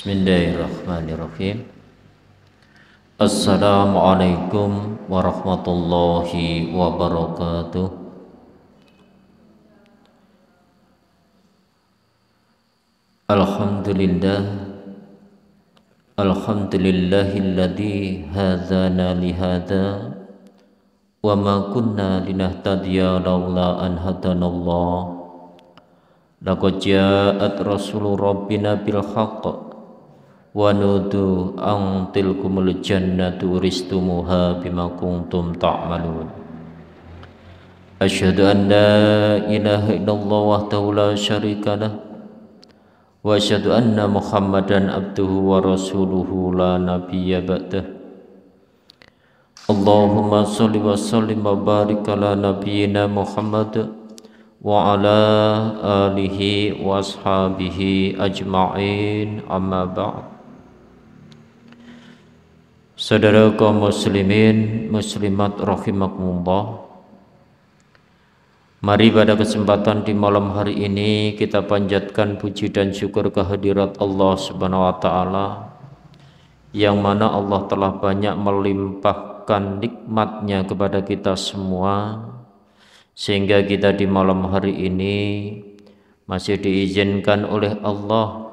Bismillahirrahmanirrahim Assalamualaikum warahmatullahi wabarakatuh Alhamdulillah Alhamdulillahilladzi hadzana lihada wa ma kunna linahtadiya laula an hadanallah laqad ja'at rasulu rabbina bil haqq wa nudu an tilkumul jannatu uristumuha bima kuntum ta'malun Asyhadu an la ilaha illallah wahdahu la syarikalah wa asyhadu anna Muhammadan abduhu wa rasuluhu la nabiyya ba'dah Allahumma salli wa sallim wa barik ala nabiyyina Muhammad wa ala alihi wa ashabihi ajma'in amma ba'd Saudara kaum muslimin, muslimat rahimakumullah. Mari pada kesempatan di malam hari ini kita panjatkan puji dan syukur kehadirat Allah Subhanahu wa taala yang mana Allah telah banyak melimpahkan nikmatnya kepada kita semua sehingga kita di malam hari ini masih diizinkan oleh Allah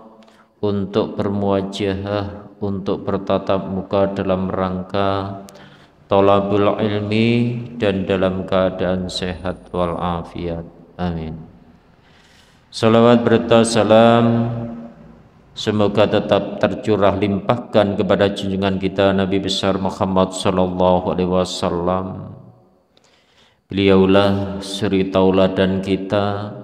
untuk bermuajahah, untuk bertatap muka dalam rangka tolabul ilmi dan dalam keadaan sehat wal afiat. Amin. Salawat berta salam semoga tetap tercurah limpahkan kepada junjungan kita Nabi besar Muhammad sallallahu alaihi wasallam. Beliaulah suri tauladan kita,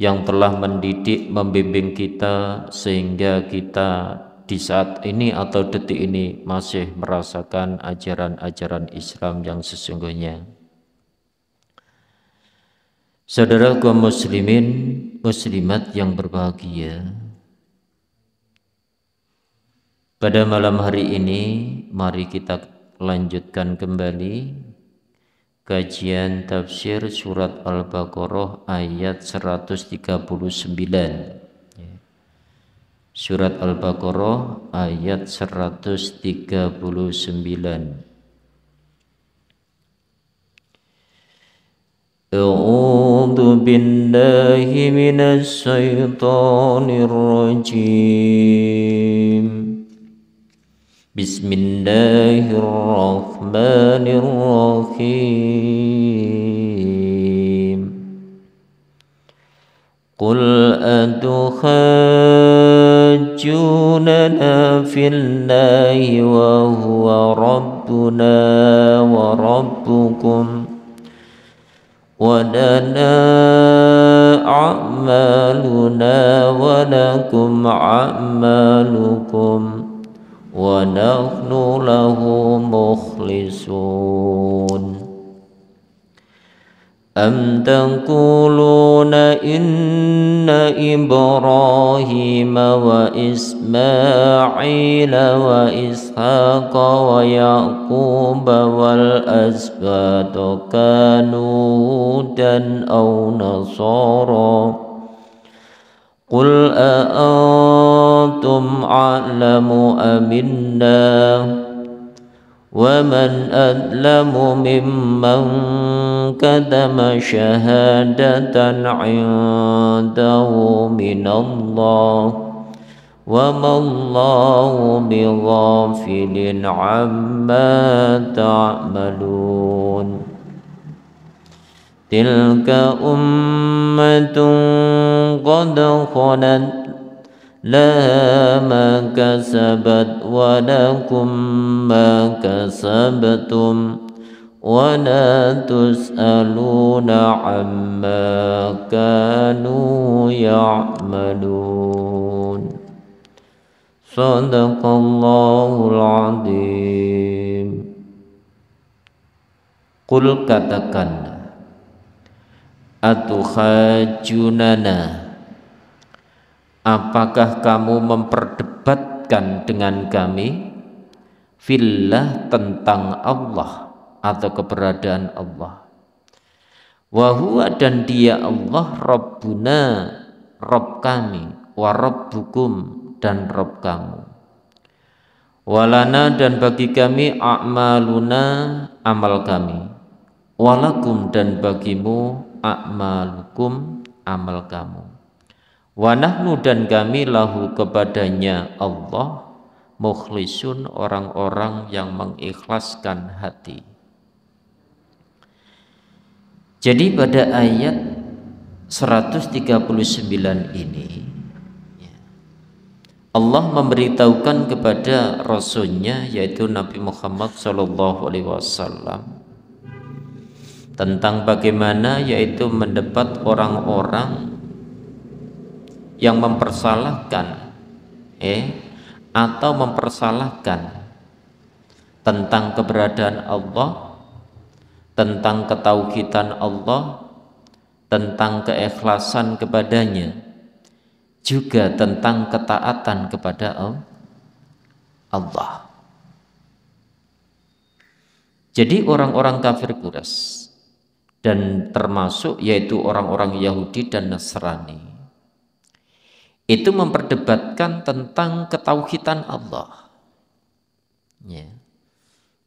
yang telah mendidik, membimbing kita sehingga kita di saat ini atau detik ini masih merasakan ajaran-ajaran Islam yang sesungguhnya. Saudara kaum muslimin, muslimat yang berbahagia. Pada malam hari ini mari kita lanjutkan kembali kajian tafsir surat Al-Baqarah ayat 139 Surat Al-Baqarah ayat 139 A'udzu billahi minasy syaithanir rajim بسم الله الرحمن الرحيم قل أتحاجوننا في الله وهو ربنا وربكم ولنا أعمالنا ولكم أعمالكم ونحن له مخلصون أم تقولون إن إبراهيم وإسماعيل وإسحاق ويعقوب والأسباط كانوا هودا أو نصارى قل أأنتم أعلم أم الله ومن أظلم ممن كتم شهادة عنده من الله وما الله بغافل عما تعملون تلك أمة قد خلت لها ما كسبت ولكم ما كسبتم ولا تسألون عما كانوا يعملون صدق الله العظيم قل katakanlah atuhajunana apakah kamu memperdebatkan dengan kami villah tentang Allah atau keberadaan Allah wahuwa dan dia Allah Rabbuna Rob kami wa Rabbukum dan Rob kamu walana dan bagi kami a'maluna amal kami walakum dan bagimu a'malukum amal kamu wa nahnu dan kami lahu kepadanya Allah mukhlisun orang-orang yang mengikhlaskan hati jadi pada ayat 139 ini Allah memberitahukan kepada Rasulnya yaitu Nabi Muhammad Shallallahu Alaihi Wasallam tentang bagaimana yaitu mendebat orang-orang yang mempersalahkan eh atau mempersalahkan tentang keberadaan Allah tentang ketauhidan Allah tentang keikhlasan kepadanya juga tentang ketaatan kepada Allah jadi orang-orang kafir Quraisy dan termasuk yaitu orang-orang Yahudi dan Nasrani itu memperdebatkan tentang ketauhidan Allah. Ya.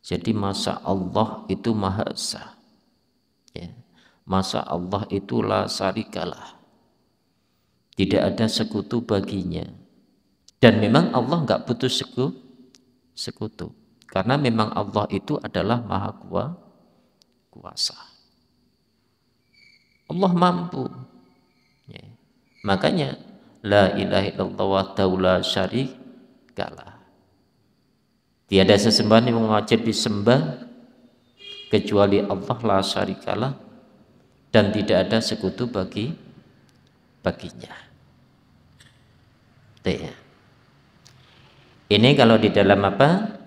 Jadi masa Allah itu maha esa. Ya. Masa Allah itulah sarikalah. Tidak ada sekutu baginya. Dan memang Allah nggak butuh sekutu, sekutu. Karena memang Allah itu adalah maha kuasa. Allah mampu. Ya. Makanya la ilaha illallah wa taula syarik Tiada sesembahan yang wajib disembah kecuali Allah la syarikalah dan tidak ada sekutu bagi baginya. ya. Ini kalau di dalam apa?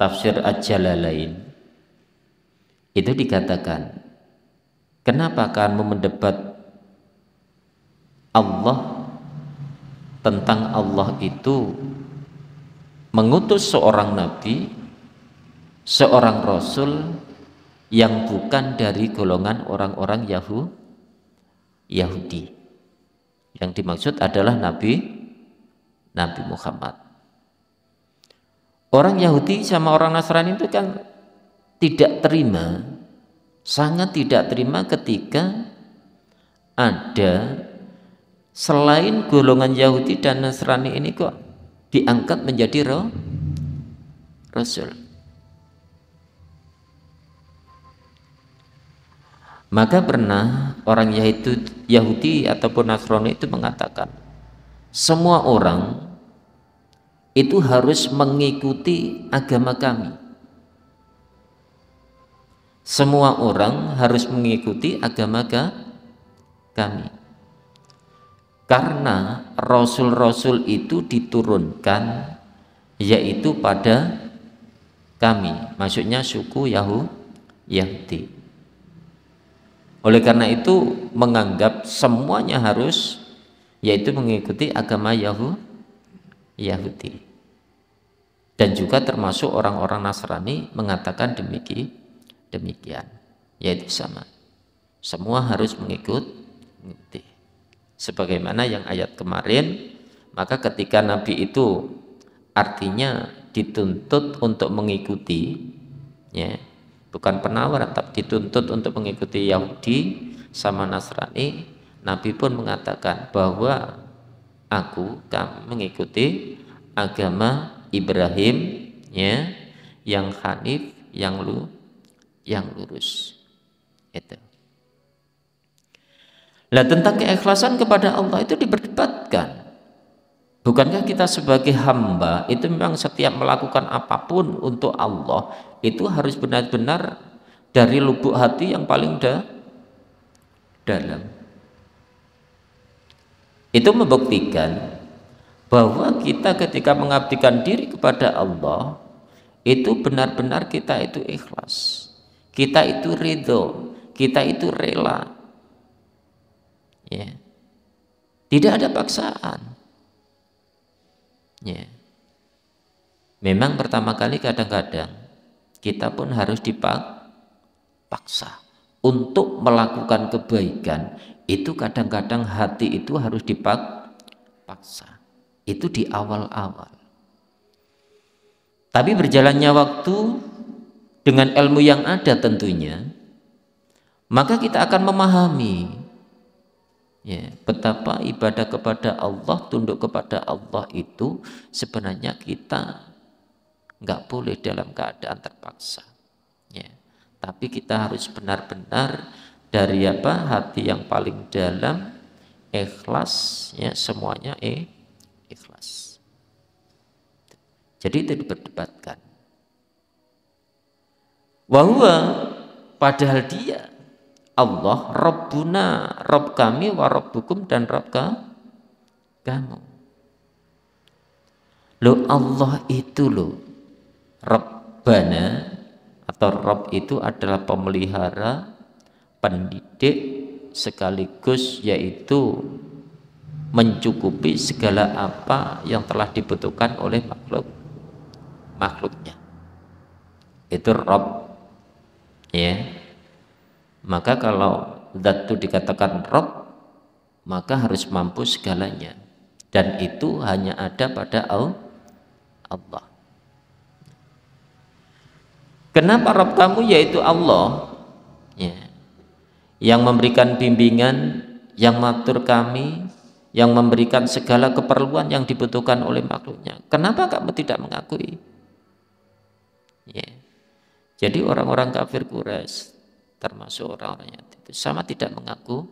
Tafsir lain Itu dikatakan Kenapa kamu mendebat Allah tentang Allah itu mengutus seorang nabi, seorang rasul yang bukan dari golongan orang-orang Yahudi. Yang dimaksud adalah nabi Nabi Muhammad. Orang Yahudi sama orang Nasrani itu kan tidak terima sangat tidak terima ketika ada selain golongan Yahudi dan Nasrani ini kok diangkat menjadi roh Rasul. Maka pernah orang yaitu Yahudi ataupun Nasrani itu mengatakan semua orang itu harus mengikuti agama kami. Semua orang harus mengikuti agama kami. Karena rasul-rasul itu diturunkan yaitu pada kami, maksudnya suku Yahu Yahudi. Oleh karena itu menganggap semuanya harus yaitu mengikuti agama Yahu Yahudi. Dan juga termasuk orang-orang Nasrani mengatakan demikian demikian yaitu sama semua harus mengikuti sebagaimana yang ayat kemarin maka ketika nabi itu artinya dituntut untuk mengikuti ya bukan penawaran tapi dituntut untuk mengikuti Yahudi sama Nasrani nabi pun mengatakan bahwa aku kamu mengikuti agama Ibrahim ya yang hanif yang lu yang lurus. Itu. Nah tentang keikhlasan kepada Allah itu diperdebatkan. Bukankah kita sebagai hamba itu memang setiap melakukan apapun untuk Allah itu harus benar-benar dari lubuk hati yang paling da dalam. Itu membuktikan bahwa kita ketika mengabdikan diri kepada Allah itu benar-benar kita itu ikhlas. Kita itu ridho, kita itu rela. Ya. Tidak ada paksaan. Ya. Memang pertama kali kadang-kadang kita pun harus dipaksa untuk melakukan kebaikan itu kadang-kadang hati itu harus dipaksa itu di awal-awal tapi berjalannya waktu dengan ilmu yang ada tentunya, maka kita akan memahami ya, betapa ibadah kepada Allah, tunduk kepada Allah itu sebenarnya kita nggak boleh dalam keadaan terpaksa. Ya. Tapi kita harus benar-benar dari apa hati yang paling dalam ikhlas ya semuanya eh ikhlas. Jadi itu diperdebatkan. Wahwa padahal dia Allah Rabbuna Rabb kami wa Rabbukum dan Rabb kamu lo Allah itu lo Rabbana atau Rabb itu adalah pemelihara pendidik sekaligus yaitu mencukupi segala apa yang telah dibutuhkan oleh makhluk makhluknya itu Rabb ya maka kalau zat itu dikatakan rob maka harus mampu segalanya dan itu hanya ada pada Allah kenapa rob kamu yaitu Allah ya yang memberikan bimbingan yang matur kami yang memberikan segala keperluan yang dibutuhkan oleh makhluknya. Kenapa kamu tidak mengakui? Ya. Yeah. Jadi orang-orang kafir Quraisy termasuk orang-orang yang itu sama tidak mengaku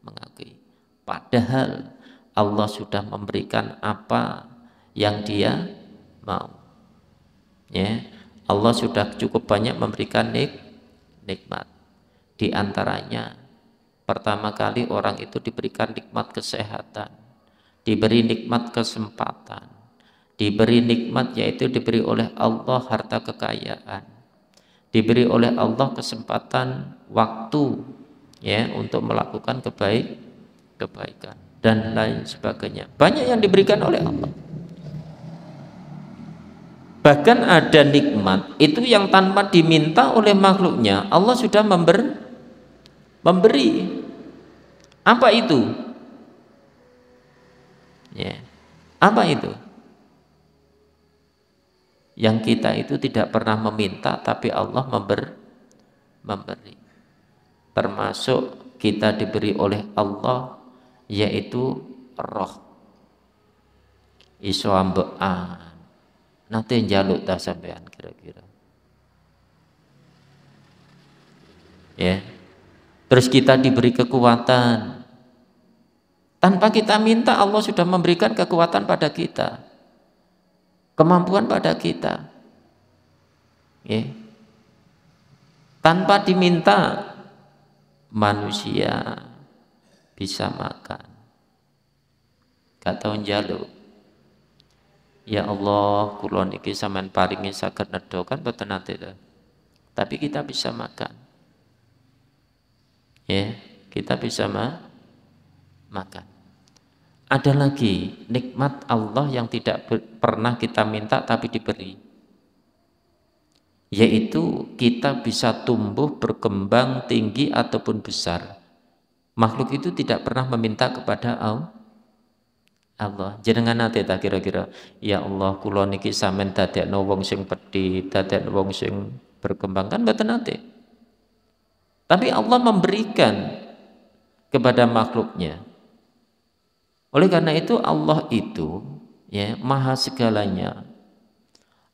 mengakui. Padahal Allah sudah memberikan apa yang dia mau. Ya, Allah sudah cukup banyak memberikan nik nikmat. Di antaranya pertama kali orang itu diberikan nikmat kesehatan, diberi nikmat kesempatan, diberi nikmat yaitu diberi oleh Allah harta kekayaan, diberi oleh Allah kesempatan waktu ya untuk melakukan kebaik kebaikan dan lain sebagainya. Banyak yang diberikan oleh Allah. Bahkan ada nikmat itu yang tanpa diminta oleh makhluknya, Allah sudah member, memberi. Apa itu? Ya. Apa itu? yang kita itu tidak pernah meminta tapi Allah member, memberi termasuk kita diberi oleh Allah yaitu roh iso nanti jaluk tak sampean kira-kira ya terus kita diberi kekuatan tanpa kita minta Allah sudah memberikan kekuatan pada kita kemampuan pada kita. Ya. Tanpa diminta manusia bisa makan. tahu jauh, Ya Allah, kulon niki sampean paringi saged nedo kan boten Tapi kita bisa makan. Ya, kita bisa ma makan. Ada lagi nikmat Allah yang tidak pernah kita minta tapi diberi. Yaitu kita bisa tumbuh, berkembang, tinggi ataupun besar. Makhluk itu tidak pernah meminta kepada Allah. Allah jenengan nanti tak kira-kira ya Allah kula niki sampean dadekno wong sing pedhi dadekno wong sing berkembang kan mboten nanti tapi Allah memberikan kepada makhluknya oleh karena itu Allah itu ya maha segalanya.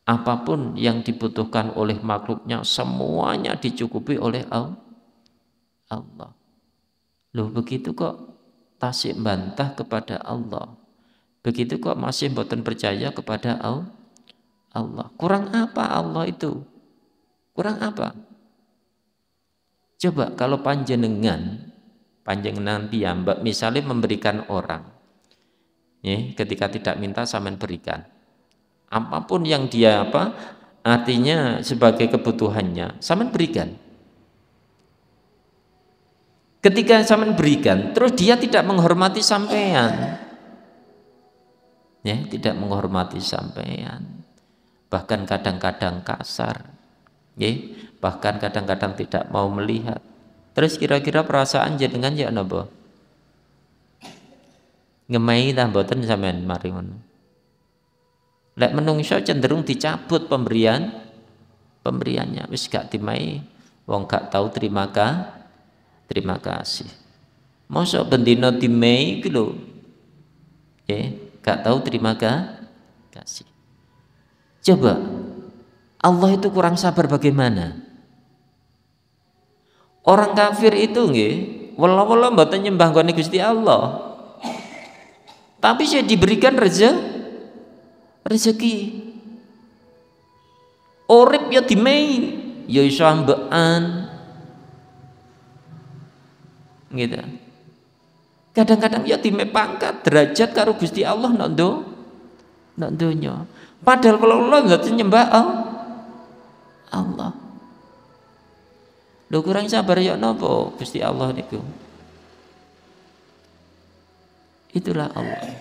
Apapun yang dibutuhkan oleh makhluknya semuanya dicukupi oleh Allah. Loh begitu kok tasik bantah kepada Allah. Begitu kok masih boten percaya kepada Allah. Kurang apa Allah itu? Kurang apa? Coba kalau panjenengan, panjenengan mbak misalnya memberikan orang ya, ketika tidak minta sampean berikan apapun yang dia apa artinya sebagai kebutuhannya sampean berikan ketika sampean berikan terus dia tidak menghormati sampean ya tidak menghormati sampean bahkan kadang-kadang kasar ya bahkan kadang-kadang tidak mau melihat terus kira-kira perasaan jenengan ya napa ngemai lah mboten sampean mari ngono. Lek menungso cenderung dicabut pemberian pemberiannya wis gak dimai wong gak tahu terima ka terima kasih. Mosok bendino dimai gitu, lho. Ya, gak tahu terima ka kasih. Coba Allah itu kurang sabar bagaimana? Orang kafir itu nggih, wala-wala mboten nyembah gone Gusti Allah tapi saya diberikan rezeki rezeki orip ya dimei ya iso ambekan gitu kadang-kadang ya mei pangkat derajat karo Gusti Allah nak do nak padahal kalau Allah nggak nyembah Allah lo kurang sabar ya nopo Gusti Allah niku Itulah Allah.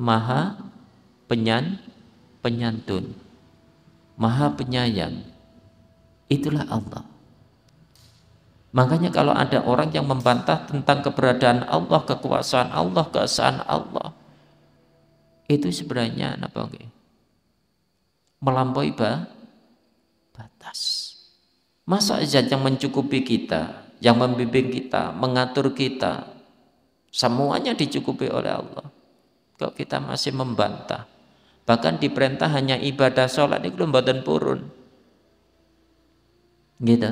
Maha penyan penyantun. Maha penyayang. Itulah Allah. Makanya kalau ada orang yang membantah tentang keberadaan Allah, kekuasaan Allah, keesaan Allah, itu sebenarnya apa okay? melampaui bah, batas. Masa zat yang mencukupi kita, yang membimbing kita, mengatur kita, Semuanya dicukupi oleh Allah. Kalau kita masih membantah, bahkan diperintah hanya ibadah sholat itu belum badan purun. Gitu.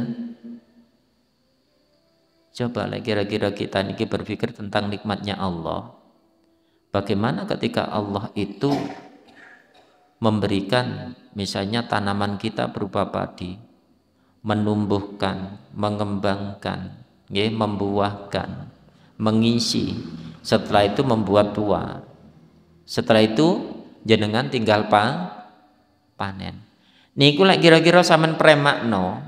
Coba lagi, kira-kira kita ini berpikir tentang nikmatnya Allah. Bagaimana ketika Allah itu memberikan misalnya tanaman kita berupa padi, menumbuhkan, mengembangkan, ya, membuahkan, mengisi setelah itu membuat tua setelah itu jenengan tinggal pa panen niku lek kira-kira sampean no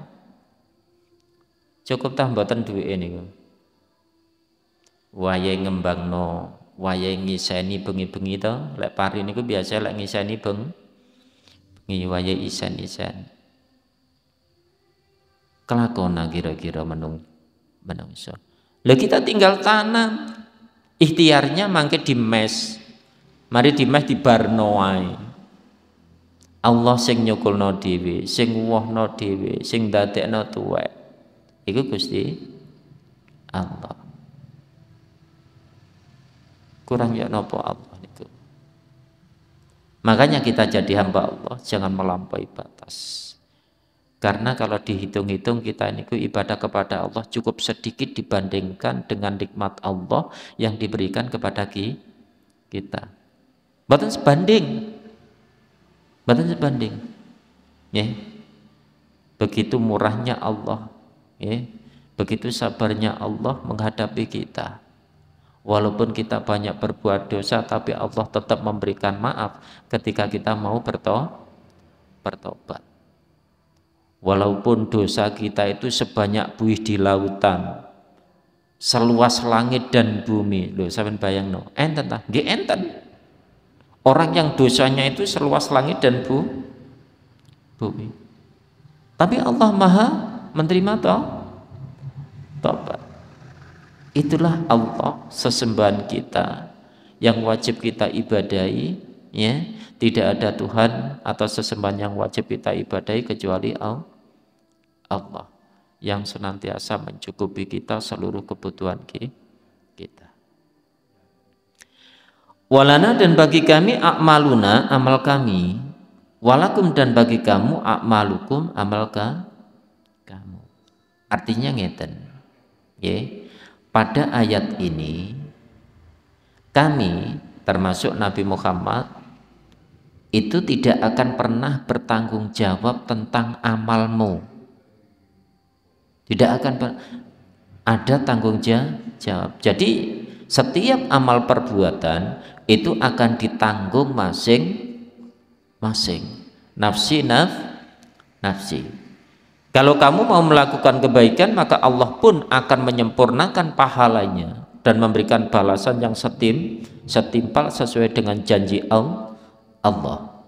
cukup tah mboten ini niku wayahe ngembangno wayahe ngiseni bengi-bengi to lek pari niku biasa lek ngiseni beng bengi wayahe isen-isen kelakona kira-kira menung menungso Lalu kita tinggal tanam. Ikhtiarnya mangke di mes. Mari di mes di barnoai. Allah sing no dewi sing no dewi sing no tuwek. Iku Gusti Allah. Kurang ya nopo Allah itu. Makanya kita jadi hamba Allah jangan melampaui batas. Karena kalau dihitung-hitung kita ini ibadah kepada Allah cukup sedikit dibandingkan dengan nikmat Allah yang diberikan kepada kita. Batin sebanding. Batin sebanding. Ya. Begitu murahnya Allah, ya. Begitu sabarnya Allah menghadapi kita. Walaupun kita banyak berbuat dosa tapi Allah tetap memberikan maaf ketika kita mau bertobat. Walaupun dosa kita itu sebanyak buih di lautan, seluas langit dan bumi. Loh, sampean no Enten ta? Nggih enten. Orang yang dosanya itu seluas langit dan bu, bumi. Tapi Allah Maha menerima toh tobat. Itulah Allah sesembahan kita yang wajib kita ibadahi ya tidak ada Tuhan atau sesembahan yang wajib kita ibadahi kecuali Allah yang senantiasa mencukupi kita seluruh kebutuhan kita. Walana dan bagi kami akmaluna amal kami, walakum dan bagi kamu akmalukum amal kamu. Artinya ngeten. Ya. Pada ayat ini kami termasuk Nabi Muhammad itu tidak akan pernah bertanggung jawab tentang amalmu. Tidak akan ada tanggung jawab. Jadi setiap amal perbuatan itu akan ditanggung masing-masing. Nafsi naf nafsi. Kalau kamu mau melakukan kebaikan maka Allah pun akan menyempurnakan pahalanya dan memberikan balasan yang setim setimpal sesuai dengan janji Allah Allah.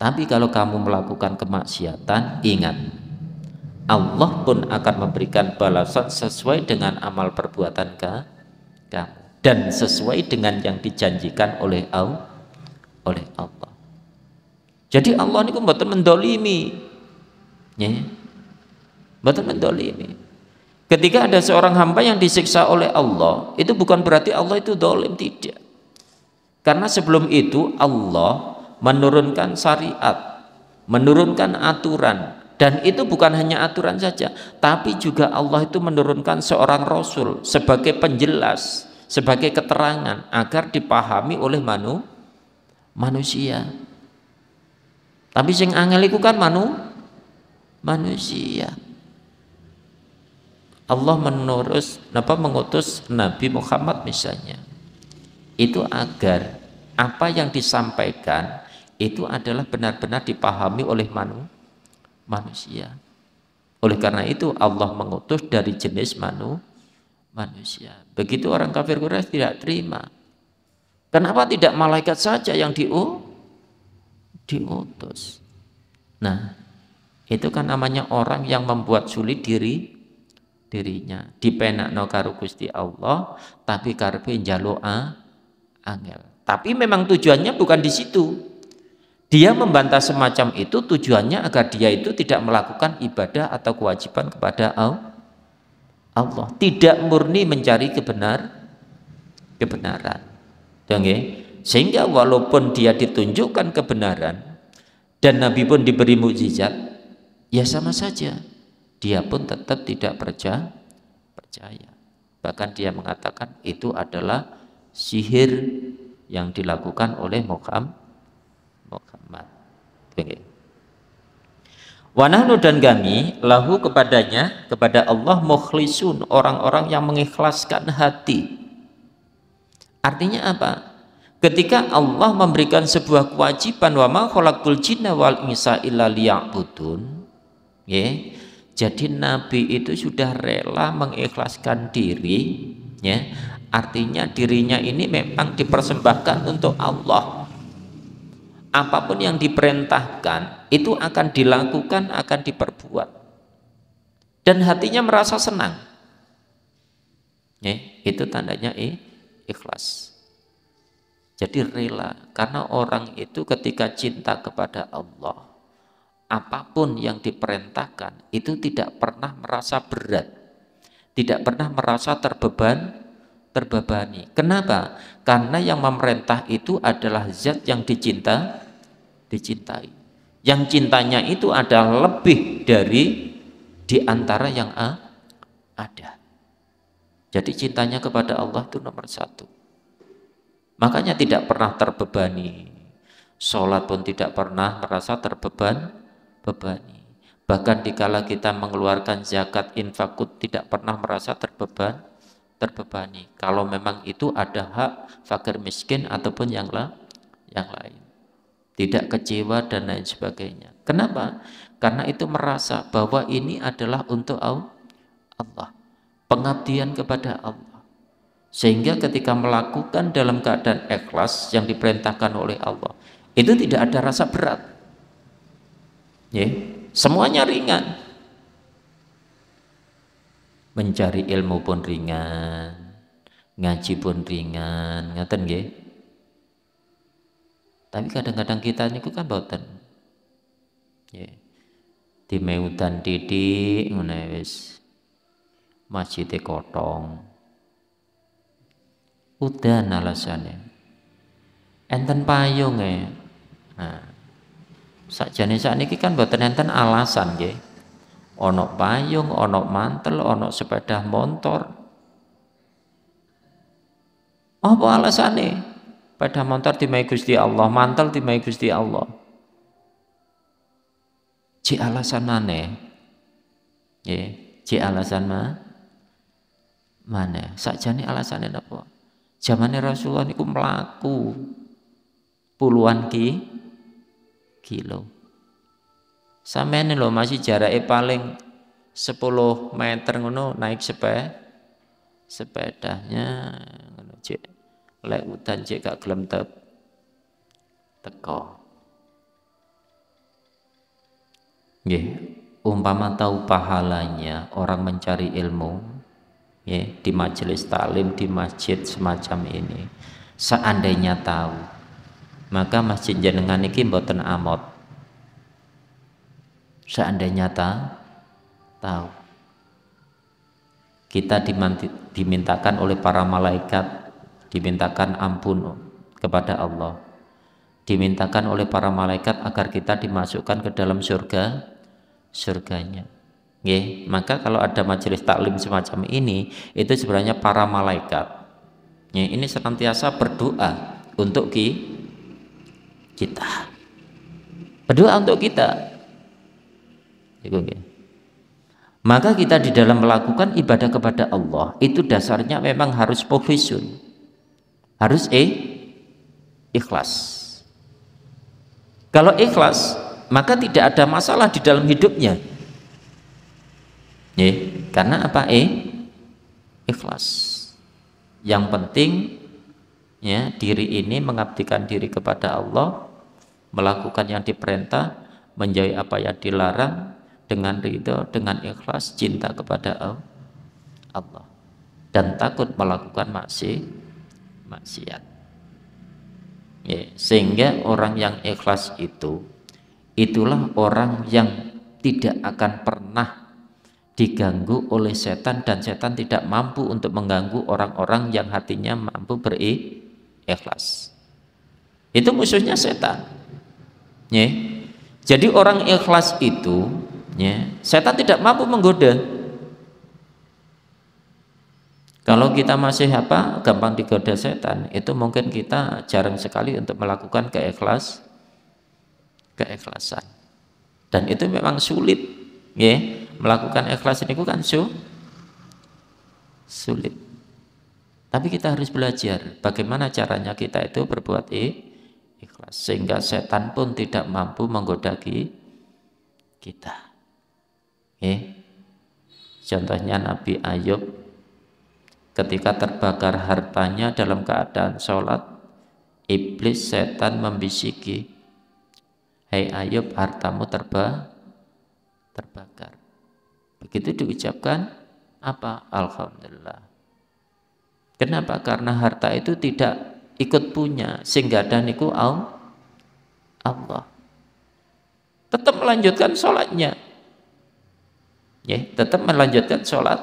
Tapi kalau kamu melakukan kemaksiatan, ingat Allah pun akan memberikan balasan sesuai dengan amal perbuatan kamu dan sesuai dengan yang dijanjikan oleh Allah. Oleh Allah. Jadi Allah ini mboten mendolimi. Ya. Mboten mendolimi. Ketika ada seorang hamba yang disiksa oleh Allah, itu bukan berarti Allah itu dolim, tidak. Karena sebelum itu Allah menurunkan syariat, menurunkan aturan, dan itu bukan hanya aturan saja, tapi juga Allah itu menurunkan seorang rasul sebagai penjelas, sebagai keterangan agar dipahami oleh manu, manusia. Tapi sing angel itu kan manu manusia. Allah menurus apa mengutus Nabi Muhammad misalnya itu agar apa yang disampaikan itu adalah benar-benar dipahami oleh manu, manusia. Oleh karena itu Allah mengutus dari jenis manu, manusia. Begitu orang kafir Quraisy tidak terima. Kenapa tidak malaikat saja yang diu, diutus? Nah, itu kan namanya orang yang membuat sulit diri dirinya. Dipenak no karu Gusti Allah, tapi karpe jalo angel. Tapi memang tujuannya bukan di situ. Dia membantah semacam itu tujuannya agar dia itu tidak melakukan ibadah atau kewajiban kepada Allah. Allah Tidak murni mencari kebenar kebenaran. Sehingga walaupun dia ditunjukkan kebenaran dan Nabi pun diberi mukjizat, ya sama saja. Dia pun tetap tidak percaya. percaya. Bahkan dia mengatakan itu adalah sihir yang dilakukan oleh mukam Muhammad. Wanahnu dan kami lahu kepadanya kepada Allah mukhlisun orang-orang yang mengikhlaskan hati. Artinya apa? Ketika Allah memberikan sebuah kewajiban wa ma jinna wal insa illa liya'budun. Ya. Jadi nabi itu sudah rela mengikhlaskan diri ya Artinya dirinya ini memang dipersembahkan untuk Allah. Apapun yang diperintahkan itu akan dilakukan, akan diperbuat. Dan hatinya merasa senang. Ya, itu tandanya ikhlas. Jadi rela karena orang itu ketika cinta kepada Allah apapun yang diperintahkan itu tidak pernah merasa berat, tidak pernah merasa terbeban terbebani. Kenapa? Karena yang memerintah itu adalah zat yang dicinta, dicintai. Yang cintanya itu ada lebih dari di antara yang A, ada. Jadi cintanya kepada Allah itu nomor satu. Makanya tidak pernah terbebani. Sholat pun tidak pernah merasa terbeban, bebani. Bahkan dikala kita mengeluarkan zakat infakut tidak pernah merasa terbebani terbebani kalau memang itu ada hak fakir miskin ataupun yang yang lain tidak kecewa dan lain sebagainya kenapa karena itu merasa bahwa ini adalah untuk Allah pengabdian kepada Allah sehingga ketika melakukan dalam keadaan ikhlas yang diperintahkan oleh Allah itu tidak ada rasa berat ya semuanya ringan mencari ilmu pun ringan ngaji pun ringan ngaten nggih tapi kadang-kadang kita niku kan boten nggih meutan titik ngene wis Masjid kotong udan alasannya enten payung ya nah sakjane sakniki kan boten enten alasan nggih Onok payung, onok mantel, onok sepeda motor. Apa alasane? Sepeda motor dimai Gusti Allah, mantel dimai Gusti Allah. Cik alasan mana? Ya, cik alasan ma? Mana? Sakjane alasannya apa? Zamane Rasulullah itu melaku puluhan ki kilo ini loh masih jaraknya paling 10 meter ngono naik sepeda sepedanya ngono cek lek udan cek gak gelem tep teko nggih umpama tahu pahalanya orang mencari ilmu ya di majelis talim di masjid semacam ini seandainya tahu maka masjid jenengan iki mboten amot seandainya ta, tahu kita dimintakan oleh para malaikat dimintakan ampun kepada Allah dimintakan oleh para malaikat agar kita dimasukkan ke dalam surga surganya Ye, maka kalau ada majelis taklim semacam ini itu sebenarnya para malaikat Ye, ini senantiasa berdoa untuk ki, kita berdoa untuk kita maka kita di dalam melakukan ibadah kepada Allah itu dasarnya memang harus profesion. Harus eh ikhlas. Kalau ikhlas, maka tidak ada masalah di dalam hidupnya. Ya, karena apa? Eh ikhlas. Yang penting ya diri ini mengabdikan diri kepada Allah, melakukan yang diperintah, menjauhi apa yang dilarang, dengan ridho, dengan ikhlas, cinta kepada Allah dan takut melakukan maksi maksiat. Ya, sehingga orang yang ikhlas itu itulah orang yang tidak akan pernah diganggu oleh setan dan setan tidak mampu untuk mengganggu orang-orang yang hatinya mampu berikhlas. Itu musuhnya setan. Ya. Jadi orang ikhlas itu ya, setan tidak mampu menggoda kalau kita masih apa gampang digoda setan itu mungkin kita jarang sekali untuk melakukan keikhlas keikhlasan dan itu memang sulit ya melakukan ikhlas ini bukan su sulit tapi kita harus belajar bagaimana caranya kita itu berbuat ikhlas sehingga setan pun tidak mampu menggoda kita eh, contohnya Nabi Ayub ketika terbakar hartanya dalam keadaan sholat iblis setan membisiki Hei Ayub hartamu terba terbakar begitu diucapkan apa Alhamdulillah kenapa karena harta itu tidak ikut punya sehingga daniku niku Allah tetap melanjutkan sholatnya ya tetap melanjutkan sholat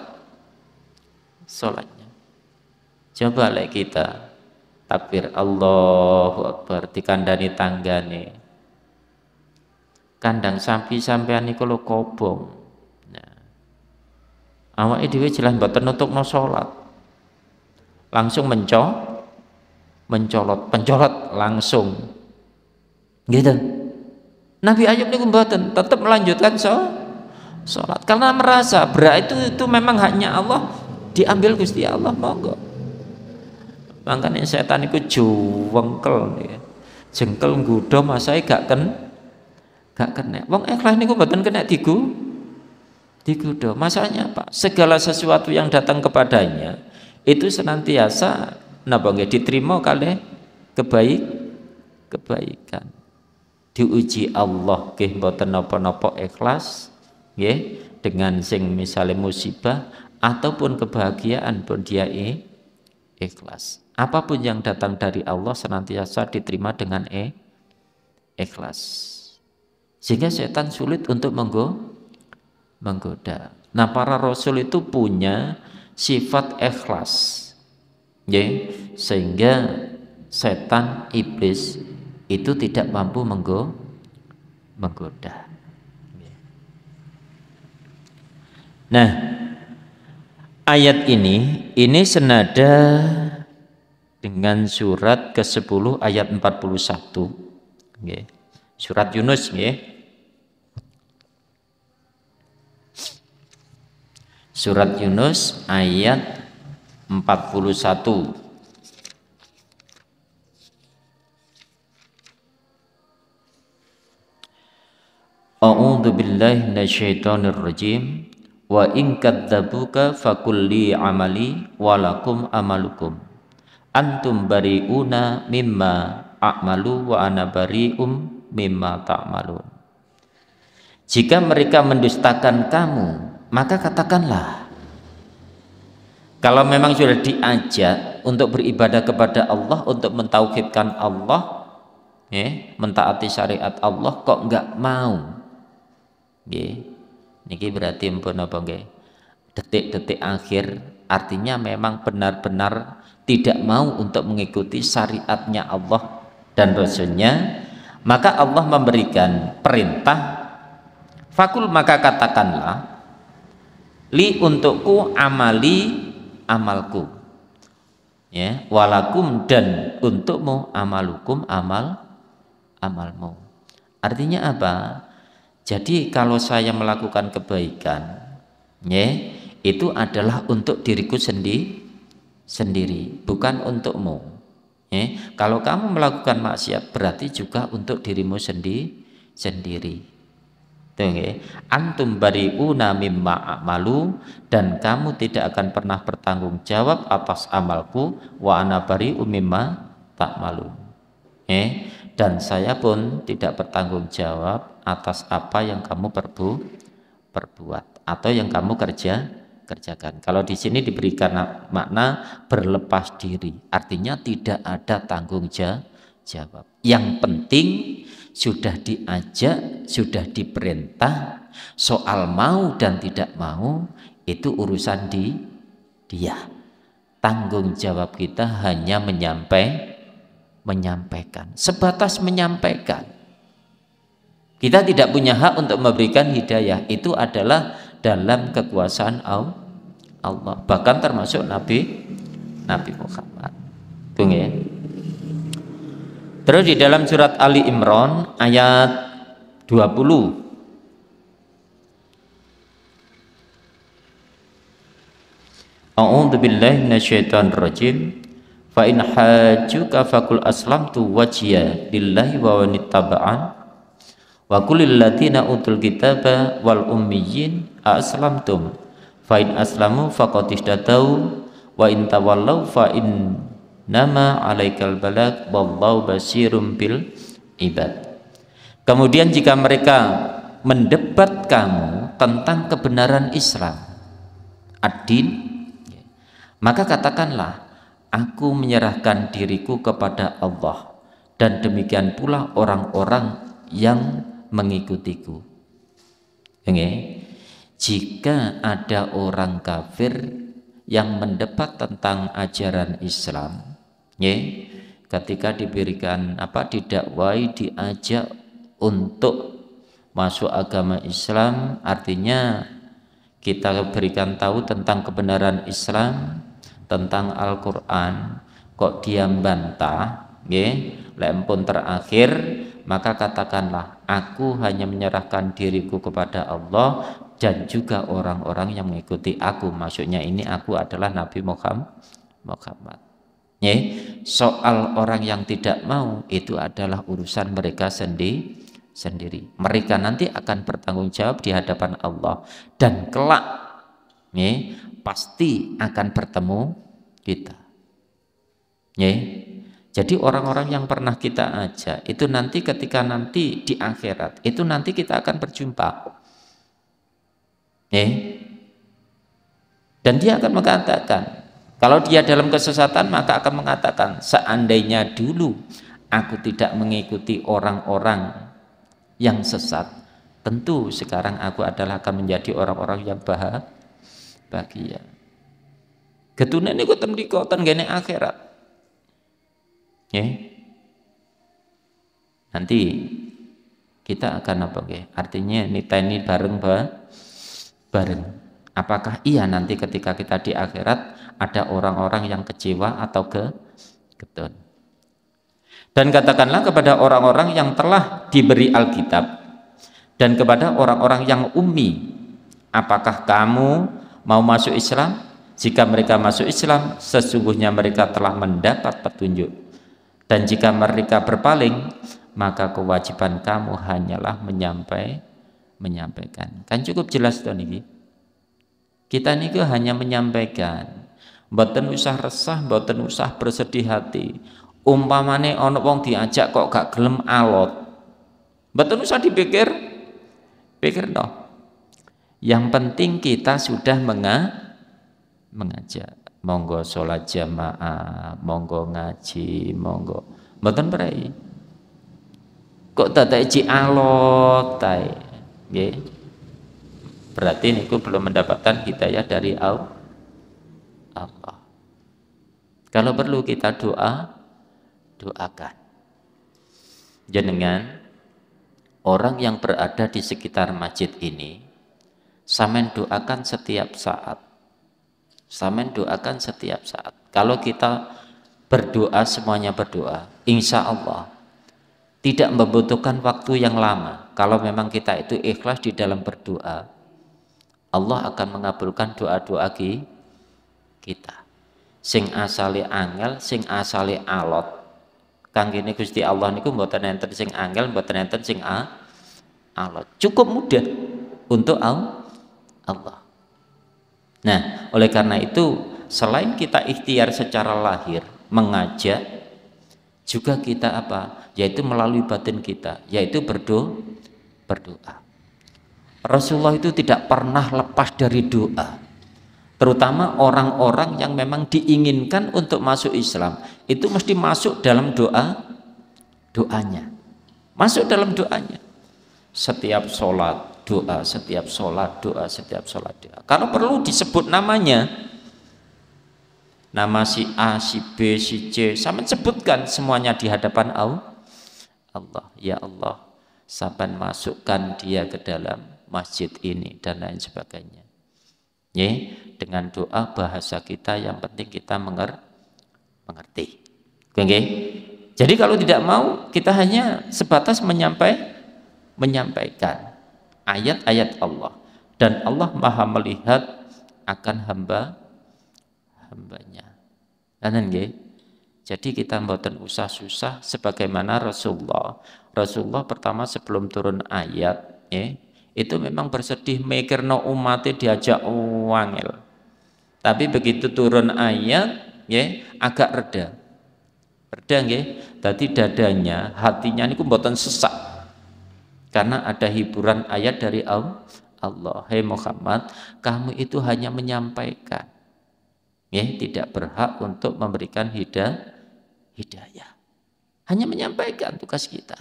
sholatnya coba lah kita takbir Allahu Akbar tangga tanggane kandang sapi sampean ani lo kobong nah. awak dhewe jelas mboten no sholat langsung mencol, mencolot pencolot langsung gitu Nabi Ayub niku mboten tetap melanjutkan sholat sholat karena merasa berat itu itu memang haknya Allah diambil gusti Allah monggo makanya setan itu jengkel ya. jengkel gudo masai gak ken gak kena wong ikhlas niku mboten kena digu do masanya apa segala sesuatu yang datang kepadanya itu senantiasa napa nggih diterima kali kebaik kebaikan diuji Allah nggih mboten napa-napa ikhlas Ya, dengan sing misalnya musibah ataupun kebahagiaan pun dia ikhlas apapun yang datang dari Allah senantiasa diterima dengan e, ikhlas sehingga setan sulit untuk menggo menggoda nah para rasul itu punya sifat ikhlas ya sehingga setan iblis itu tidak mampu menggo menggoda Nah, ayat ini ini senada dengan surat ke-10 ayat 41. Nggih. Surat Yunus nggih. Surat Yunus ayat 41. A'udzu billahi minasyaitonir rajim wa in kadzabuka fakulli amali walakum amalukum antum bariuna mimma a'malu wa ana barium mimma ta'malun jika mereka mendustakan kamu maka katakanlah kalau memang sudah diajak untuk beribadah kepada Allah untuk mentauhidkan Allah ya, mentaati syariat Allah kok nggak mau ya, Niki berarti mpun apa Detik-detik akhir artinya memang benar-benar tidak mau untuk mengikuti syariatnya Allah dan Rasulnya maka Allah memberikan perintah fakul maka katakanlah li untukku amali amalku ya walakum dan untukmu amalukum amal amalmu artinya apa jadi kalau saya melakukan kebaikan, ya, itu adalah untuk diriku sendiri sendiri, bukan untukmu. Ya, kalau kamu melakukan maksiat berarti juga untuk dirimu sendi, sendiri ya. Antum bari una Antum mimma malu dan kamu tidak akan pernah bertanggung jawab atas amalku wa ana bariu mimma tak malu. Eh, ya dan saya pun tidak bertanggung jawab atas apa yang kamu perbu perbuat atau yang kamu kerja kerjakan. Kalau di sini diberikan makna berlepas diri, artinya tidak ada tanggung jawab. Yang penting sudah diajak, sudah diperintah, soal mau dan tidak mau itu urusan di dia. Tanggung jawab kita hanya menyampaikan menyampaikan, sebatas menyampaikan. Kita tidak punya hak untuk memberikan hidayah. Itu adalah dalam kekuasaan Allah. Bahkan termasuk Nabi Nabi Muhammad. tunggu ya. Terus di dalam surat Ali Imran ayat 20 A'udzu billahi minasyaitonir rajim fa in hajjuka fakul tu wajia billahi wa wanittaba'an wa kulil ladina utul kitaba wal ummiyin aslamtum fa in aslamu faqad datau wa in tawallau fa in nama alaikal balak wallahu basirum bil ibad kemudian jika mereka mendebat kamu tentang kebenaran Islam ad-din ya, maka katakanlah Aku menyerahkan diriku kepada Allah dan demikian pula orang-orang yang mengikutiku. Oke? Jika ada orang kafir yang mendebat tentang ajaran Islam, ketika diberikan apa didakwai diajak untuk masuk agama Islam, artinya kita berikan tahu tentang kebenaran Islam, tentang Al-Qur'an kok dia bantah ya? lempun terakhir maka katakanlah aku hanya menyerahkan diriku kepada Allah dan juga orang-orang yang mengikuti aku maksudnya ini aku adalah Nabi Muhammad Muhammad ya soal orang yang tidak mau itu adalah urusan mereka sendiri sendiri mereka nanti akan bertanggung jawab di hadapan Allah dan kelak ya pasti akan bertemu kita. Ya. Jadi orang-orang yang pernah kita ajak itu nanti ketika nanti di akhirat itu nanti kita akan berjumpa. Ya. Dan dia akan mengatakan, kalau dia dalam kesesatan maka akan mengatakan, seandainya dulu aku tidak mengikuti orang-orang yang sesat, tentu sekarang aku adalah akan menjadi orang-orang yang bahagia bahagia. Ketunan niku ten di kota gini akhirat. Ya. Nanti kita akan apa ya? Artinya nita ini bareng ba, bareng. Apakah iya nanti ketika kita di akhirat ada orang-orang yang kecewa atau ke ketun? Dan katakanlah kepada orang-orang yang telah diberi Alkitab dan kepada orang-orang yang umi, apakah kamu mau masuk Islam jika mereka masuk Islam sesungguhnya mereka telah mendapat petunjuk dan jika mereka berpaling maka kewajiban kamu hanyalah menyampai menyampaikan kan cukup jelas tuh niki kita niku hanya menyampaikan Boten usah resah boten usah bersedih hati umpamane ono wong diajak kok gak gelem alot Boten usah dipikir pikir dong. Yang penting kita sudah menga mengajak. Monggo sholat jamaah, monggo ngaji, monggo. Mboten prei. Kok tata iji alot tai. Berarti niku belum mendapatkan hidayah dari Allah. Kalau perlu kita doa, doakan. Jenengan orang yang berada di sekitar masjid ini Samen doakan setiap saat. Samen doakan setiap saat. Kalau kita berdoa semuanya berdoa, insya Allah tidak membutuhkan waktu yang lama. Kalau memang kita itu ikhlas di dalam berdoa, Allah akan mengabulkan doa-doa kita. Sing asale angel, sing asale alot, kang ini Gusti Allah niku mboten enten sing angel, mboten enten sing a alot. Cukup mudah untuk Allah Allah. Nah, oleh karena itu selain kita ikhtiar secara lahir mengajak juga kita apa? yaitu melalui batin kita, yaitu berdoa berdoa. Rasulullah itu tidak pernah lepas dari doa. Terutama orang-orang yang memang diinginkan untuk masuk Islam, itu mesti masuk dalam doa doanya. Masuk dalam doanya. Setiap sholat, doa setiap sholat doa setiap sholat doa kalau perlu disebut namanya nama si A si B si C sama sebutkan semuanya di hadapan Allah ya Allah saban masukkan dia ke dalam masjid ini dan lain sebagainya ya dengan doa bahasa kita yang penting kita menger mengerti okay? jadi kalau tidak mau kita hanya sebatas menyampai menyampaikan ayat-ayat Allah dan Allah maha melihat akan hamba hambanya kanan nggih jadi kita mboten usah susah sebagaimana Rasulullah Rasulullah pertama sebelum turun ayat ya, itu memang bersedih mikirno umatnya e diajak wangil tapi begitu turun ayat ya agak reda reda nggih tadi dadanya hatinya ini mboten sesak karena ada hiburan ayat dari Allah. Hei Muhammad, kamu itu hanya menyampaikan. Ya, tidak berhak untuk memberikan hidayah. hidayah. Hanya menyampaikan tugas kita.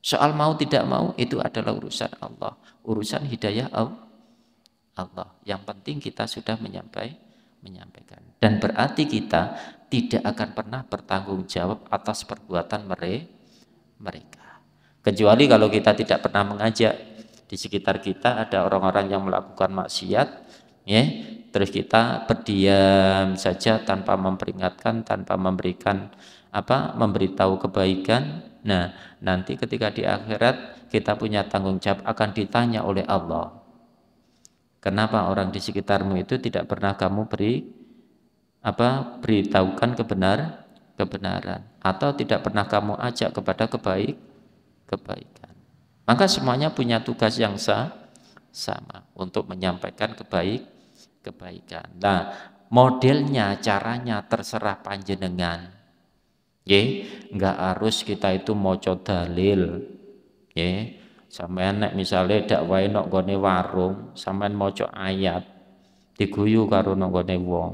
Soal mau tidak mau itu adalah urusan Allah. Urusan hidayah Allah. Yang penting kita sudah menyampaikan menyampaikan. Dan berarti kita tidak akan pernah bertanggung jawab atas perbuatan mereka. Kecuali kalau kita tidak pernah mengajak di sekitar kita ada orang-orang yang melakukan maksiat, ya, terus kita berdiam saja tanpa memperingatkan, tanpa memberikan apa, memberitahu kebaikan. Nah, nanti ketika di akhirat kita punya tanggung jawab akan ditanya oleh Allah. Kenapa orang di sekitarmu itu tidak pernah kamu beri apa beritahukan kebenar kebenaran atau tidak pernah kamu ajak kepada kebaik kebaikan. Maka semuanya punya tugas yang sah, sama untuk menyampaikan kebaik kebaikan. Nah, modelnya, caranya terserah panjenengan. Ya, nggak harus kita itu moco dalil. Ya, sampean enak misalnya dakwahe nok gone warung, sampean moco ayat diguyu karo nok gone wong.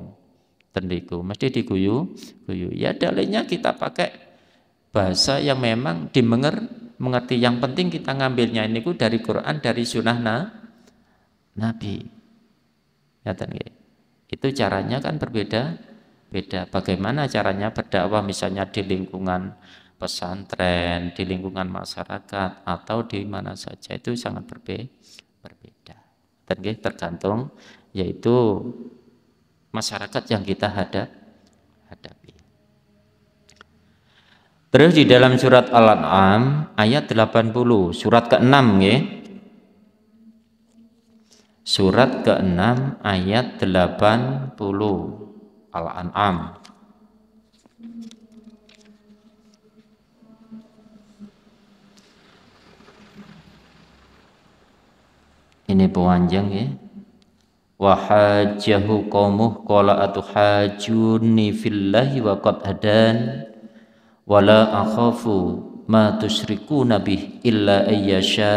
Tendiku mesti diguyu, guyu. Ya dalilnya kita pakai bahasa yang memang dimengerti mengerti yang penting kita ngambilnya ini ku dari Quran dari sunnah Nabi ya itu caranya kan berbeda beda bagaimana caranya berdakwah misalnya di lingkungan pesantren di lingkungan masyarakat atau di mana saja itu sangat berbe berbeda dan tergantung yaitu masyarakat yang kita hadap hadap Terus di dalam surat Al-An'am ayat 80, surat ke-6 ya. Surat ke-6 ayat 80 Al-An'am. Ini panjang ya. Wahajjahu qaumuh qala atuhajuni fillahi wa qad hadan wala akhafu ma به إلا illa ayyasha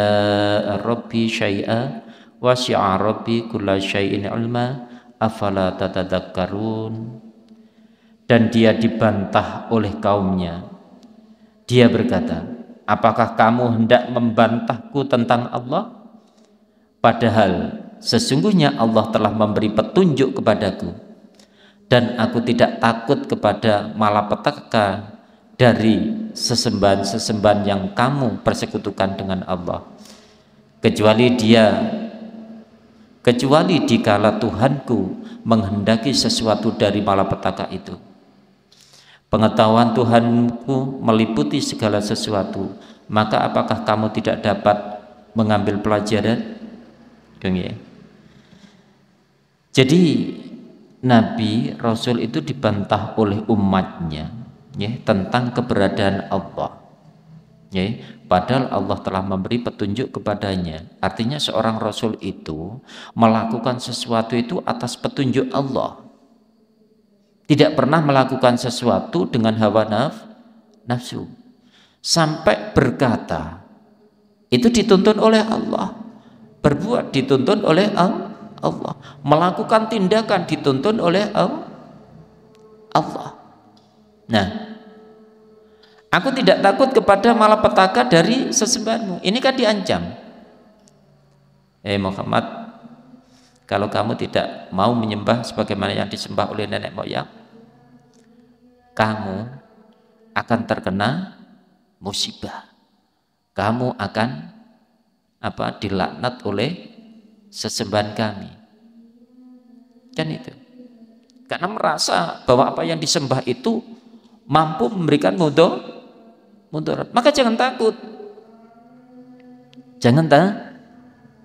rabbi syai'a وسع rabbi kulla syai'in ilma afala tatadakkarun dan dia dibantah oleh kaumnya dia berkata apakah kamu hendak membantahku tentang Allah padahal sesungguhnya Allah telah memberi petunjuk kepadaku dan aku tidak takut kepada malapetaka dari sesembahan-sesembahan yang kamu persekutukan dengan Allah kecuali dia kecuali dikala Tuhanku menghendaki sesuatu dari malapetaka itu pengetahuan Tuhanku meliputi segala sesuatu maka apakah kamu tidak dapat mengambil pelajaran kan ya? jadi Nabi Rasul itu dibantah oleh umatnya ya, tentang keberadaan Allah. Ya, padahal Allah telah memberi petunjuk kepadanya. Artinya seorang rasul itu melakukan sesuatu itu atas petunjuk Allah. Tidak pernah melakukan sesuatu dengan hawa naf, nafsu. Sampai berkata, itu dituntun oleh Allah. Berbuat dituntun oleh Allah. Melakukan tindakan dituntun oleh Allah. Nah, Aku tidak takut kepada malapetaka dari sesembahanmu. Ini kan diancam. Eh Muhammad, kalau kamu tidak mau menyembah sebagaimana yang disembah oleh nenek moyang, kamu akan terkena musibah. Kamu akan apa dilaknat oleh sesembahan kami. Kan itu. Karena merasa bahwa apa yang disembah itu mampu memberikan mudah mudarat. Maka jangan takut. Jangan ta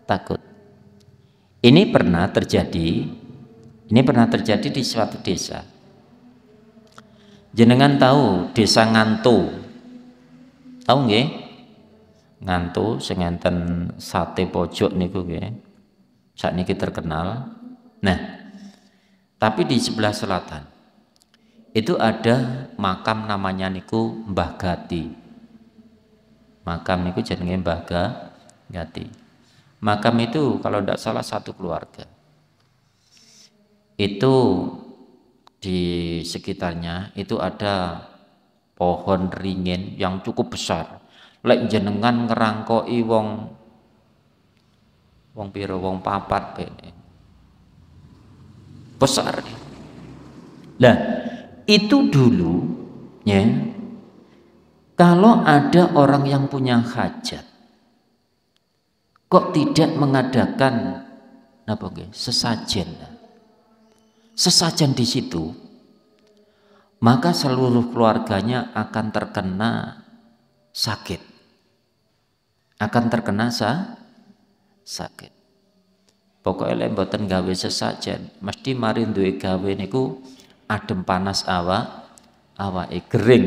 takut. Ini pernah terjadi, ini pernah terjadi di suatu desa. Jenengan tahu desa Nganto. Tahu nggih? Nganto sing sate pojok niku nggih. Sakniki terkenal. Nah, tapi di sebelah selatan itu ada makam namanya niku Mbah Gati. Makam niku jenenge Mbah Gati. Makam itu kalau tidak salah satu keluarga. Itu di sekitarnya itu ada pohon ringin yang cukup besar. Lek jenengan ngerangkoi wong wong piro wong papat bene. Besar. Nah, itu dulu ya kalau ada orang yang punya hajat kok tidak mengadakan apa sesajen sesajen di situ maka seluruh keluarganya akan terkena sakit akan terkena sa sakit pokoknya lembutan gawe sesajen mesti marin duwe gawe niku adem panas awak e kering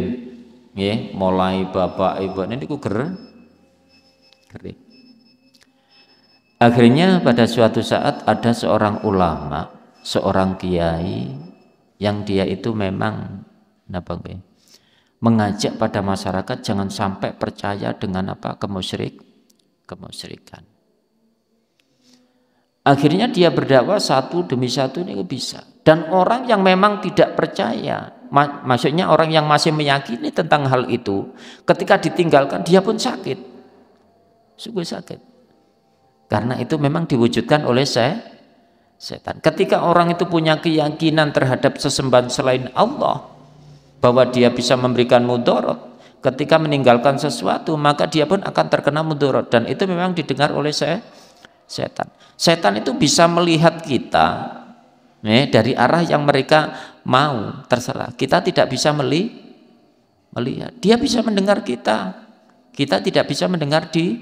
ya mulai bapak ibu ku ger kering akhirnya pada suatu saat ada seorang ulama seorang kiai yang dia itu memang apa ya, mengajak pada masyarakat jangan sampai percaya dengan apa kemusyrik kemusyrikan Akhirnya dia berdakwah satu demi satu ini bisa. Dan orang yang memang tidak percaya, maksudnya orang yang masih meyakini tentang hal itu, ketika ditinggalkan dia pun sakit. Sungguh sakit. Karena itu memang diwujudkan oleh saya setan. Ketika orang itu punya keyakinan terhadap sesembahan selain Allah bahwa dia bisa memberikan mudorot, ketika meninggalkan sesuatu maka dia pun akan terkena mudorot dan itu memang didengar oleh saya setan. Setan itu bisa melihat kita eh, dari arah yang mereka mau, terserah. Kita tidak bisa meli, melihat. Dia bisa mendengar kita. Kita tidak bisa mendengar di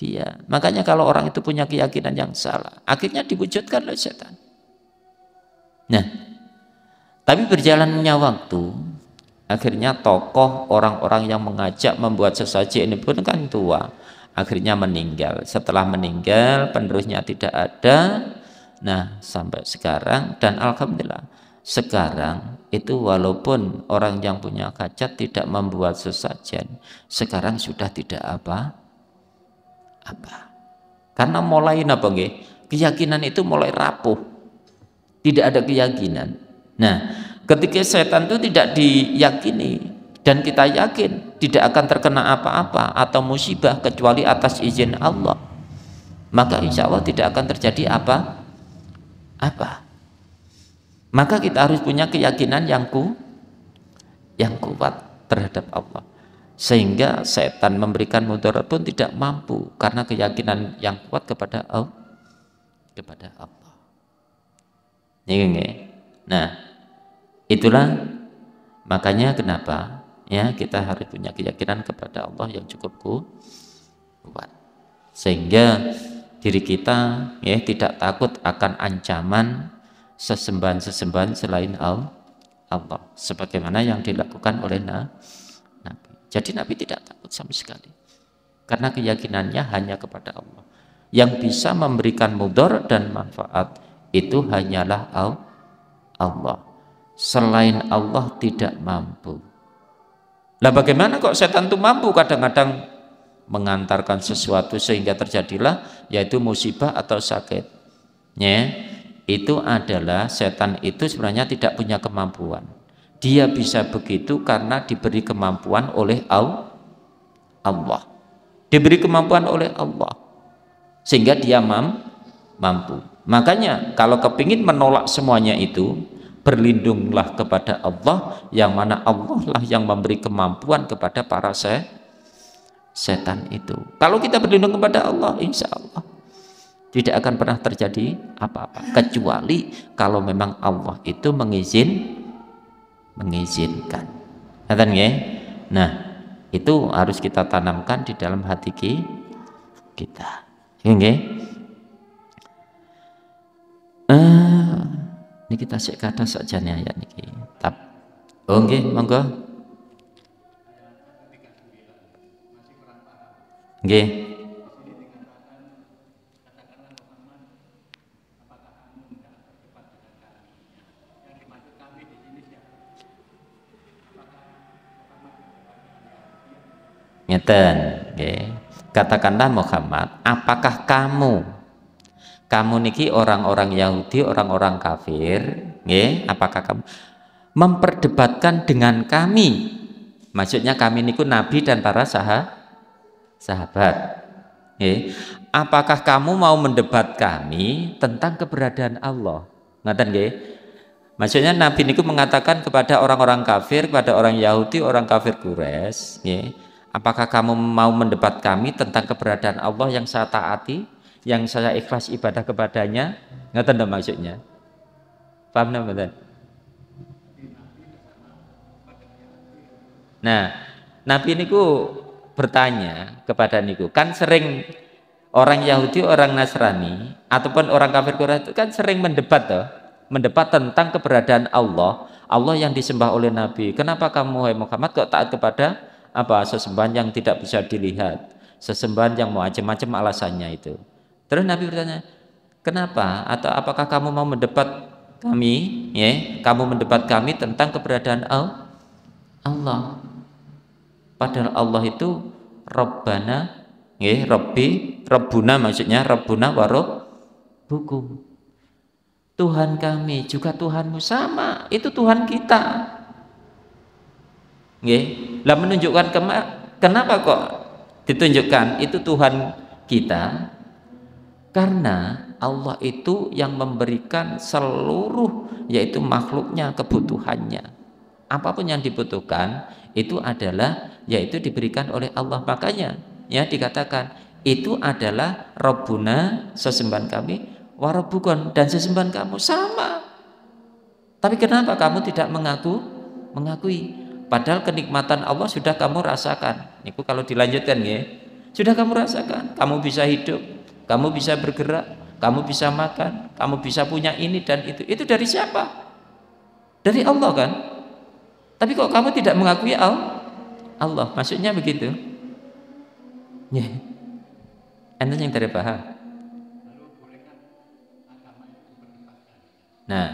dia. Makanya kalau orang itu punya keyakinan yang salah, akhirnya diwujudkan oleh setan. Nah, tapi berjalannya waktu, akhirnya tokoh orang-orang yang mengajak membuat sesaji ini pun kan tua akhirnya meninggal. Setelah meninggal, penerusnya tidak ada. Nah, sampai sekarang dan alhamdulillah sekarang itu walaupun orang yang punya kacat tidak membuat sesajen, sekarang sudah tidak apa apa. Karena mulai apa nggih? Keyakinan itu mulai rapuh. Tidak ada keyakinan. Nah, ketika setan itu tidak diyakini, dan kita yakin tidak akan terkena apa-apa atau musibah kecuali atas izin Allah maka insya Allah tidak akan terjadi apa apa maka kita harus punya keyakinan yang ku yang kuat terhadap Allah sehingga setan memberikan mudarat pun tidak mampu karena keyakinan yang kuat kepada Allah kepada Allah nah itulah makanya kenapa ya kita harus punya keyakinan kepada Allah yang cukup kuat sehingga diri kita ya tidak takut akan ancaman sesembahan-sesembahan selain Allah sebagaimana yang dilakukan oleh Nabi jadi Nabi tidak takut sama sekali karena keyakinannya hanya kepada Allah yang bisa memberikan mudor dan manfaat itu hanyalah Allah selain Allah tidak mampu lah bagaimana kok setan itu mampu kadang-kadang mengantarkan sesuatu sehingga terjadilah yaitu musibah atau sakit. Ya, itu adalah setan itu sebenarnya tidak punya kemampuan. Dia bisa begitu karena diberi kemampuan oleh Allah. Diberi kemampuan oleh Allah. Sehingga dia mampu. Makanya kalau kepingin menolak semuanya itu, berlindunglah kepada Allah yang mana Allah lah yang memberi kemampuan kepada para se setan itu. Kalau kita berlindung kepada Allah, insya Allah tidak akan pernah terjadi apa-apa kecuali kalau memang Allah itu mengizin mengizinkan. Nah, itu harus kita tanamkan di dalam hati kita. okay. Uh, ini kita tasik kata nih ayat niki tap oke oh, nggih monggo nggih Ngeten, nggih. Katakanlah Muhammad, apakah kamu kamu niki orang-orang Yahudi, orang-orang kafir, ye, apakah kamu memperdebatkan dengan kami? Maksudnya kami niku nabi dan para sah sahabat. Ye, Apakah kamu mau mendebat kami tentang keberadaan Allah? Ngaten ye? Maksudnya Nabi niku mengatakan kepada orang-orang kafir, kepada orang Yahudi, orang kafir Quraisy, apakah kamu mau mendebat kami tentang keberadaan Allah yang saya taati? yang saya ikhlas ibadah kepadanya nggak tanda maksudnya paham nggak nah nabi ini ku bertanya kepada niku kan sering orang Yahudi orang Nasrani ataupun orang kafir Qur'an itu kan sering mendebat toh mendebat tentang keberadaan Allah Allah yang disembah oleh Nabi kenapa kamu hai Muhammad kok taat kepada apa sesembahan yang tidak bisa dilihat sesembahan yang macam-macam alasannya itu Terus Nabi bertanya, "Kenapa? Atau apakah kamu mau mendebat kami? Ya, kamu mendebat kami tentang keberadaan Allah." Padahal Allah itu Rabbana, ya, Rabbi, Rabbuna maksudnya Rabbuna warob hukum Tuhan kami juga Tuhanmu sama, itu Tuhan kita. Nggih, ya, lah menunjukkan kenapa kok ditunjukkan itu Tuhan kita karena Allah itu yang memberikan seluruh yaitu makhluknya kebutuhannya. Apapun yang dibutuhkan itu adalah yaitu diberikan oleh Allah. Makanya ya dikatakan itu adalah Robuna sesembahan kami warobukon dan sesembahan kamu sama. Tapi kenapa kamu tidak mengaku mengakui? Padahal kenikmatan Allah sudah kamu rasakan. Itu kalau dilanjutkan ya. Sudah kamu rasakan, kamu bisa hidup, kamu bisa bergerak, kamu bisa makan, kamu bisa punya ini dan itu. Itu dari siapa? Dari Allah kan? Tapi kok kamu tidak mengakui Allah? Allah, Maksudnya begitu. Ya. enteng Anda yang tidak paham. Nah,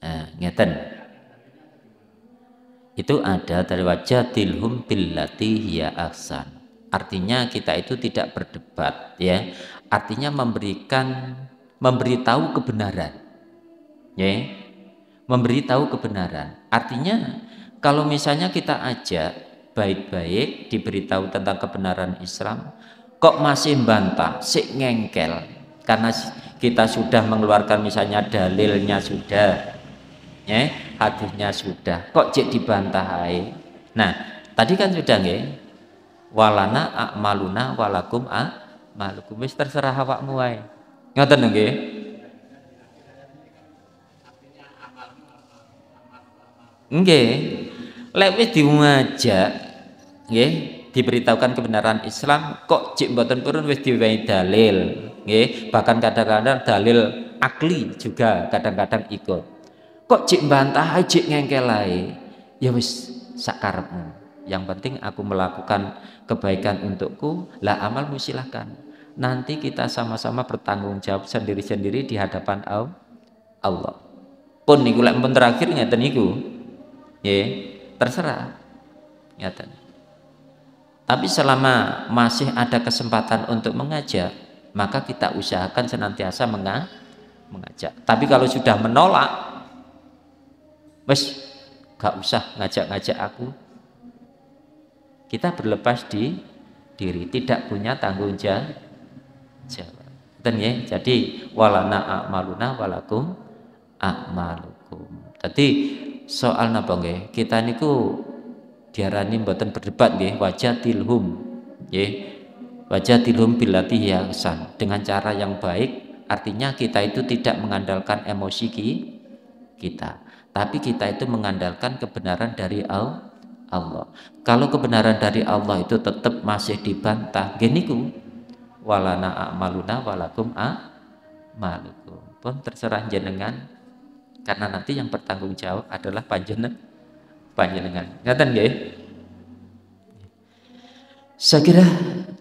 nah ngeten itu ada dari wajah tilhum billati ya ahsan. Artinya kita itu tidak berdebat ya. Artinya memberikan memberitahu kebenaran. Ya. Memberitahu kebenaran. Artinya kalau misalnya kita ajak baik-baik diberitahu tentang kebenaran Islam kok masih bantah, si ngengkel karena kita sudah mengeluarkan misalnya dalilnya sudah Ya hadisnya sudah kok cek dibantah ae nah tadi kan sudah nggih walana akmaluna walakum a malukum wis terserah awakmu wae ngoten nggih nggih lek wis diwajak nggih diberitahukan kebenaran Islam kok cek mboten purun wis diwehi dalil nggih bahkan kadang-kadang dalil akli juga kadang-kadang ikut Kok cik bantah ae cik ngengkel Ya wis sak karepmu. Yang penting aku melakukan kebaikan untukku, lah amalmu silahkan. Nanti kita sama-sama bertanggung jawab sendiri-sendiri di hadapan Allah. Pun niku lek pun terakhir ngeten niku. ya terserah. Ngeten. Tapi selama masih ada kesempatan untuk mengajak, maka kita usahakan senantiasa mengajak. Tapi kalau sudah menolak, Wes, gak usah ngajak-ngajak aku. Kita berlepas di diri, tidak punya tanggung jawab. Dan ya. Jadi walana a'maluna walakum akmalukum. Tadi soal napa ya, Kita niku diarani mboten berdebat nggih, wajah tilhum. ya, Wajah tilhum bilati san dengan cara yang baik artinya kita itu tidak mengandalkan emosi kita tapi kita itu mengandalkan kebenaran dari Allah. Kalau kebenaran dari Allah itu tetap masih dibantah, geniku walana amaluna walakum a malukum. Pun terserah jenengan karena nanti yang bertanggung jawab adalah panjenengan. Panjenengan. Ngaten nggih? Saya kira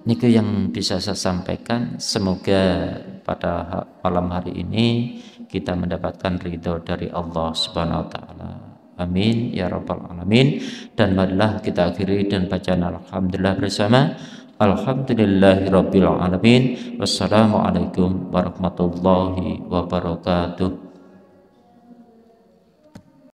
niku yang bisa saya sampaikan. Semoga pada malam hari ini kita mendapatkan ridho dari Allah Subhanahu wa taala. Amin ya rabbal alamin. Dan marilah kita akhiri dan bacaan alhamdulillah bersama. Alhamdulillahirabbil alamin. Wassalamualaikum warahmatullahi wabarakatuh.